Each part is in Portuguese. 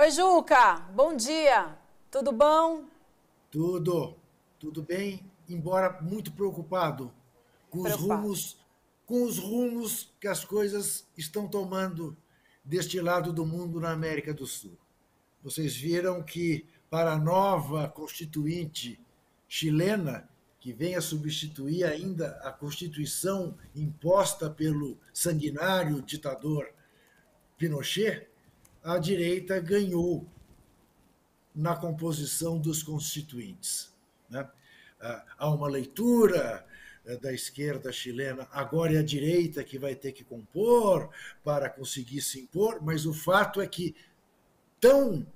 Oi, Juca, bom dia. Tudo bom? Tudo, tudo bem, embora muito preocupado com preocupado. os rumos com os rumos que as coisas estão tomando deste lado do mundo na América do Sul. Vocês viram que para a nova constituinte chilena, que vem a substituir ainda a constituição imposta pelo sanguinário ditador Pinochet, a direita ganhou na composição dos constituintes. Né? Ah, há uma leitura eh, da esquerda chilena, agora é a direita que vai ter que compor para conseguir se impor, mas o fato é que tão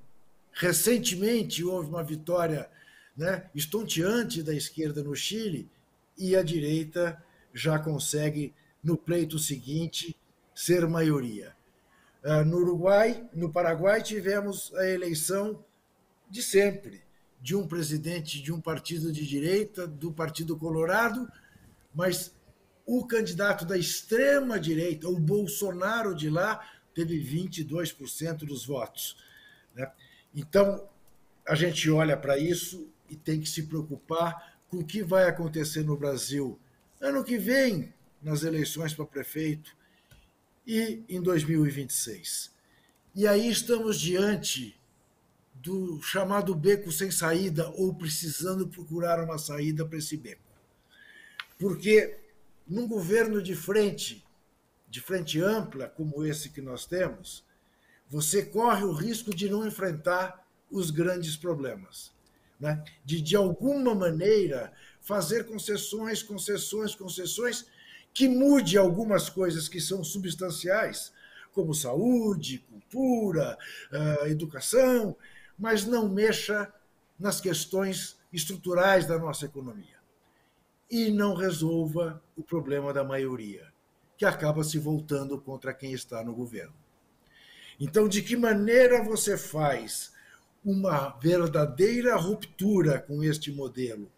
recentemente houve uma vitória né, estonteante da esquerda no Chile e a direita já consegue, no pleito seguinte, ser maioria. Ah, no Uruguai, no Paraguai, tivemos a eleição de sempre de um presidente de um partido de direita, do Partido Colorado, mas o candidato da extrema direita, o Bolsonaro de lá, teve 22% dos votos. Né? Então, a gente olha para isso e tem que se preocupar com o que vai acontecer no Brasil ano que vem, nas eleições para prefeito, e em 2026. E aí estamos diante do chamado beco sem saída ou precisando procurar uma saída para esse beco. Porque num governo de frente, de frente ampla como esse que nós temos, você corre o risco de não enfrentar os grandes problemas, né? De de alguma maneira fazer concessões, concessões, concessões que mude algumas coisas que são substanciais, como saúde, cultura, ah, educação, mas não mexa nas questões estruturais da nossa economia. E não resolva o problema da maioria, que acaba se voltando contra quem está no governo. Então, de que maneira você faz uma verdadeira ruptura com este modelo,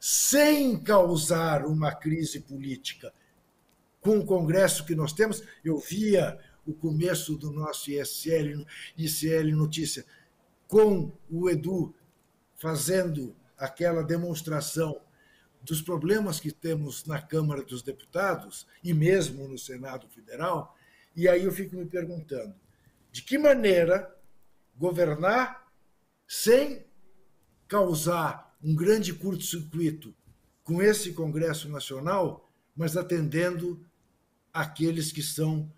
sem causar uma crise política com o congresso que nós temos, eu via o começo do nosso ISL, ICL Notícia, com o Edu fazendo aquela demonstração dos problemas que temos na Câmara dos Deputados e mesmo no Senado Federal, e aí eu fico me perguntando de que maneira governar sem causar um grande curto-circuito com esse Congresso Nacional, mas atendendo aqueles que são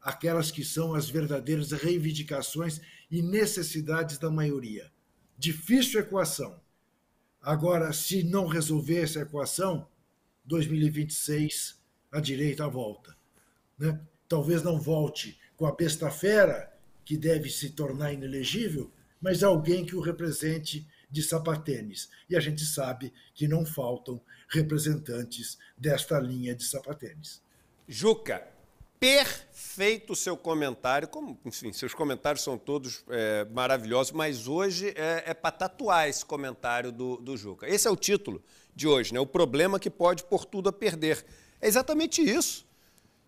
aquelas que são as verdadeiras reivindicações e necessidades da maioria. Difícil equação. Agora, se não resolver essa equação, 2026 a direita volta, né? Talvez não volte com a besta fera que deve se tornar inelegível, mas alguém que o represente de sapatênis. E a gente sabe que não faltam representantes desta linha de sapatênis. Juca, perfeito o seu comentário. Como, enfim, seus comentários são todos é, maravilhosos, mas hoje é, é para tatuar esse comentário do, do Juca. Esse é o título de hoje, né? O problema que pode por tudo a perder. É exatamente isso.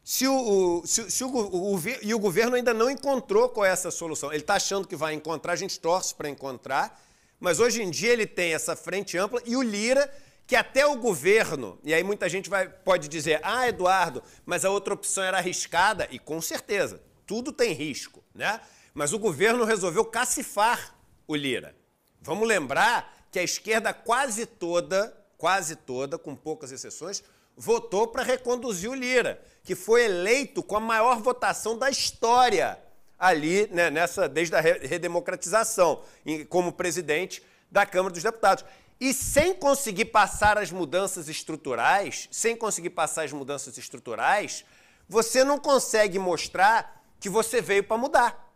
Se o, se, se o, o, o, e o governo ainda não encontrou qual é essa solução. Ele está achando que vai encontrar, a gente torce para encontrar, mas hoje em dia ele tem essa frente ampla e o Lira que até o governo, e aí muita gente vai, pode dizer, ah, Eduardo, mas a outra opção era arriscada, e com certeza, tudo tem risco, né? Mas o governo resolveu cacifar o Lira. Vamos lembrar que a esquerda quase toda, quase toda, com poucas exceções, votou para reconduzir o Lira, que foi eleito com a maior votação da história ali, né, nessa desde a redemocratização, como presidente da Câmara dos Deputados. E sem conseguir passar as mudanças estruturais, sem conseguir passar as mudanças estruturais, você não consegue mostrar que você veio para mudar,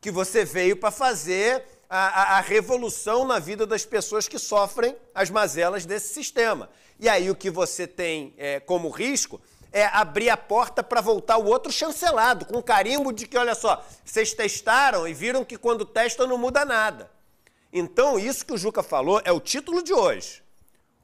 que você veio para fazer a, a, a, revolução na vida das pessoas que sofrem as mazelas desse sistema. E aí o que você tem é, como risco é abrir a porta para voltar o outro chancelado, com carimbo de que, olha só, vocês testaram e viram que quando testam não muda nada. Então, isso que o Juca falou é o título de hoje.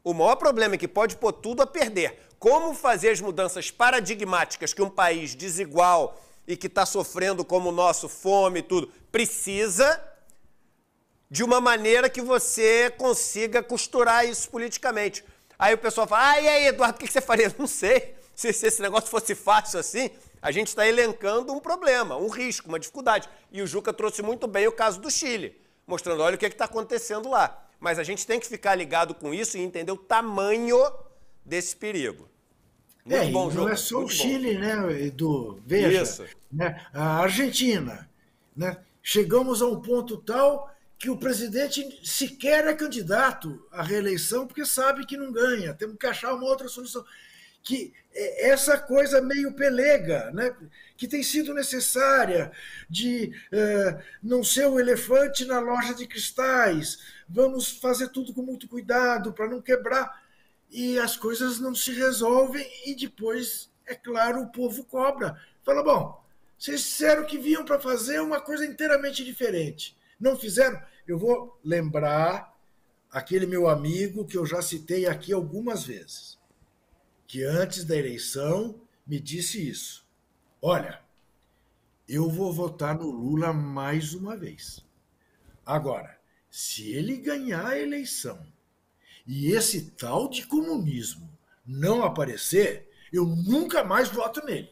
O maior problema é que pode pôr tudo a perder. Como fazer as mudanças paradigmáticas que um país desigual e que está sofrendo como o nosso fome e tudo precisa de uma maneira que você consiga costurar isso politicamente. Aí o pessoal fala: ah, e aí, Eduardo, o que você faria? Não sei. Se, se esse negócio fosse fácil assim, a gente está elencando um problema, um risco, uma dificuldade. E o Juca trouxe muito bem o caso do Chile mostrando, olha o que é está acontecendo lá. Mas a gente tem que ficar ligado com isso e entender o tamanho desse perigo. Muito é, bom não jogo. Não é só o Chile, bom. né, Edu? Veja, isso. Né, a Argentina. Né? Chegamos a um ponto tal que o presidente sequer é candidato à reeleição porque sabe que não ganha. Temos que achar uma outra solução que é essa coisa meio pelega, né? que tem sido necessária de eh, não ser o um elefante na loja de cristais, vamos fazer tudo com muito cuidado para não quebrar. E as coisas não se resolvem, e depois, é claro, o povo cobra. Fala, bom, vocês disseram que vinham para fazer uma coisa inteiramente diferente. Não fizeram? Eu vou lembrar aquele meu amigo que eu já citei aqui algumas vezes que antes da eleição me disse isso. Olha, eu vou votar no Lula mais uma vez. Agora, se ele ganhar a eleição e esse tal de comunismo não aparecer, eu nunca mais voto nele.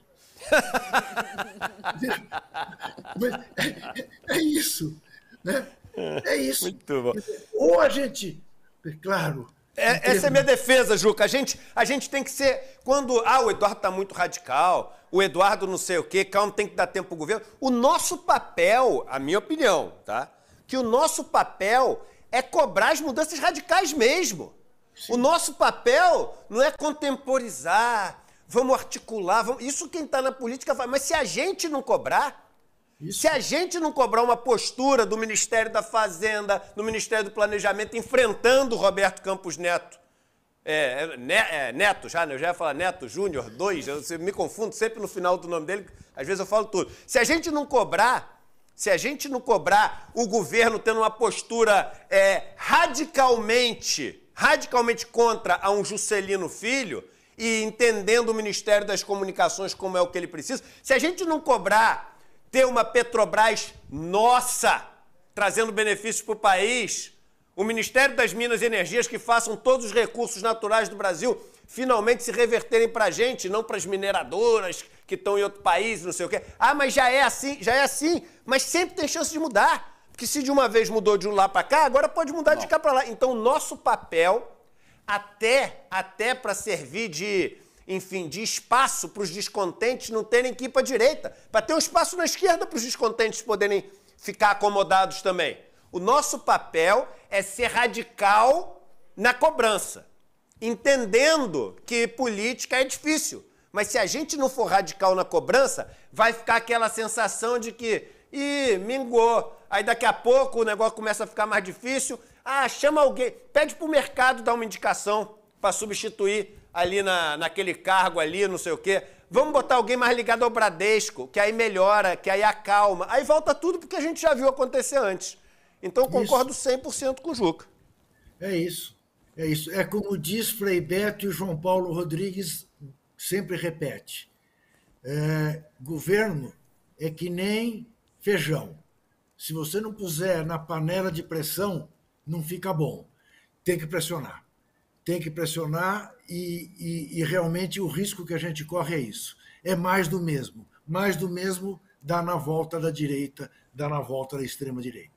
é, é, isso, né? É isso. Muito bom. Ou a gente, é claro, é, essa é minha defesa, Juca. A gente, a gente tem que ser. Quando. Ah, o Eduardo está muito radical, o Eduardo não sei o quê, calma, tem que dar tempo para o governo. O nosso papel, a minha opinião, tá? Que o nosso papel é cobrar as mudanças radicais mesmo. Sim. O nosso papel não é contemporizar, vamos articular, vamos... isso quem está na política faz. Mas se a gente não cobrar, isso. Se a gente não cobrar uma postura do Ministério da Fazenda, do Ministério do Planejamento, enfrentando o Roberto Campos Neto, é, é, é Neto, já, né? eu já ia falar Neto Júnior 2, eu me confundo sempre no final do nome dele, às vezes eu falo tudo. Se a gente não cobrar, se a gente não cobrar o governo tendo uma postura é, radicalmente, radicalmente contra a um Juscelino Filho e entendendo o Ministério das Comunicações como é o que ele precisa, se a gente não cobrar ter uma Petrobras nossa, trazendo benefícios para o país, o Ministério das Minas e Energias que façam todos os recursos naturais do Brasil finalmente se reverterem para a gente, não para as mineradoras que estão em outro país, não sei o quê. Ah, mas já é assim, já é assim, mas sempre tem chance de mudar. Porque se de uma vez mudou de um lá para cá, agora pode mudar não. de cá para lá. Então, nosso papel, até, até para servir de enfim, de espaço para os descontentes não terem que ir para a direita, para ter um espaço na esquerda para os descontentes poderem ficar acomodados também. O nosso papel é ser radical na cobrança, entendendo que política é difícil. Mas se a gente não for radical na cobrança, vai ficar aquela sensação de que, ih, mingou. Aí daqui a pouco o negócio começa a ficar mais difícil. Ah, chama alguém, pede para o mercado dar uma indicação para substituir ali na, naquele cargo ali, não sei o quê. Vamos botar alguém mais ligado ao Bradesco, que aí melhora, que aí acalma. Aí volta tudo porque a gente já viu acontecer antes. Então concordo isso. 100% com o Juca. É isso. É isso. É como diz Frei Beto e João Paulo Rodrigues sempre repete. É, governo é que nem feijão. Se você não puser na panela de pressão, não fica bom. Tem que pressionar tem que pressionar e, e, e realmente o risco que a gente corre é isso. É mais do mesmo. Mais do mesmo dá na volta da direita, dá na volta da extrema-direita.